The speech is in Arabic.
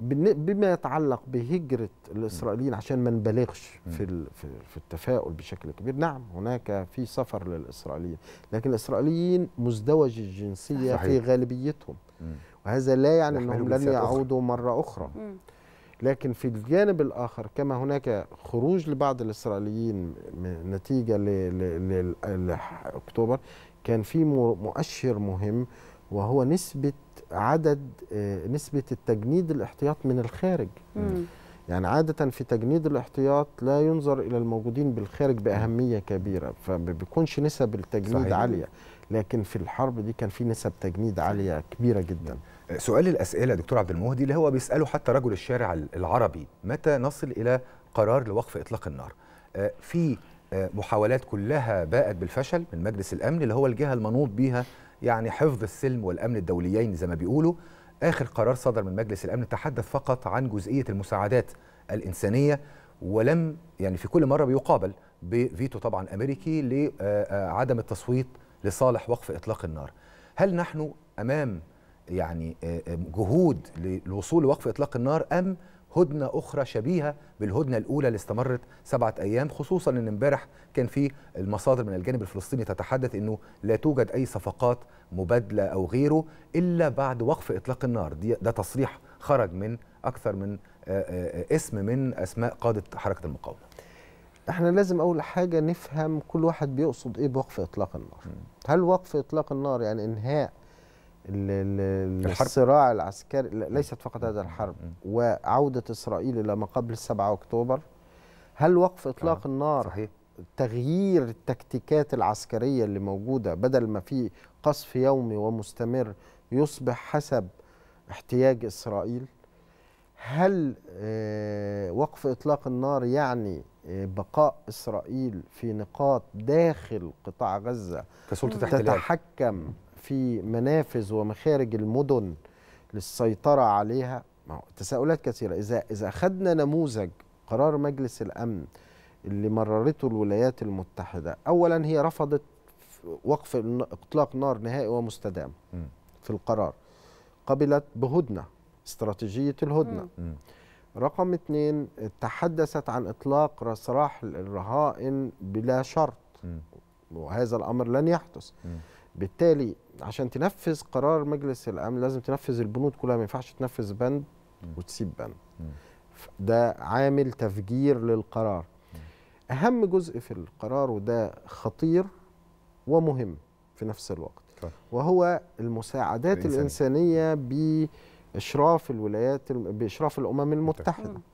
بما يتعلق بهجره الاسرائيليين عشان ما نبالغش في في التفاؤل بشكل كبير نعم هناك في سفر للاسرائيليين لكن الاسرائيليين مزدوج الجنسيه صحيح. في غالبيتهم وهذا لا يعني انهم لن يعودوا مره اخرى لكن في الجانب الآخر كما هناك خروج لبعض الإسرائيليين نتيجة لأكتوبر كان في مؤشر مهم وهو نسبة عدد آه، نسبة التجنيد الاحتياط من الخارج مم. يعني عادة في تجنيد الاحتياط لا ينظر إلى الموجودين بالخارج بأهمية كبيرة فبيكونش نسب التجنيد صحيح. عالية لكن في الحرب دي كان في نسب تجنيد عالية كبيرة جدا آه، سؤال الأسئلة دكتور عبد المهدي اللي هو بيسأله حتى رجل الشارع العربي متى نصل إلى قرار لوقف إطلاق النار آه، في محاولات كلها باءت بالفشل من مجلس الأمن اللي هو الجهة المنوط بها يعني حفظ السلم والأمن الدوليين زي ما بيقولوا آخر قرار صدر من مجلس الأمن تحدث فقط عن جزئية المساعدات الإنسانية ولم يعني في كل مرة بيقابل بفيتو طبعا أمريكي لعدم التصويت لصالح وقف إطلاق النار هل نحن أمام يعني آه، آه، جهود للوصول لوقف إطلاق النار أم هدنة أخرى شبيهة بالهدنة الأولى اللي استمرت سبعة أيام خصوصا أن امبارح كان في المصادر من الجانب الفلسطيني تتحدث أنه لا توجد أي صفقات مبادلة أو غيره إلا بعد وقف إطلاق النار دي ده تصريح خرج من أكثر من اسم من أسماء قادة حركة المقاومة احنا لازم اول حاجه نفهم كل واحد بيقصد ايه بوقف اطلاق النار هل وقف اطلاق النار يعني انهاء الحرب. الصراع العسكري ليست فقط هذا الحرب وعودة إسرائيل إلى ما قبل 7 أكتوبر هل وقف إطلاق آه. النار صحيح. تغيير التكتيكات العسكرية اللي موجودة بدل ما في قصف يومي ومستمر يصبح حسب احتياج إسرائيل هل آه، وقف إطلاق النار يعني آه، بقاء إسرائيل في نقاط داخل قطاع غزة كسلطة تتحكم في منافذ ومخارج المدن للسيطرة عليها تساؤلات كثيرة إذا إذا أخذنا نموذج قرار مجلس الأمن اللي مررته الولايات المتحدة أولا هي رفضت وقف إطلاق نار نهائي ومستدام في القرار قبلت بهدنة استراتيجية الهدنة رقم اثنين تحدثت عن إطلاق سراح الرهائن بلا شرط وهذا الأمر لن يحدث بالتالي عشان تنفذ قرار مجلس الامن لازم تنفذ البنود كلها ما ينفعش تنفذ بند وتسيب بند ده عامل تفجير للقرار اهم جزء في القرار وده خطير ومهم في نفس الوقت وهو المساعدات الإنسانية بإشراف الولايات بإشراف الأمم المتحدة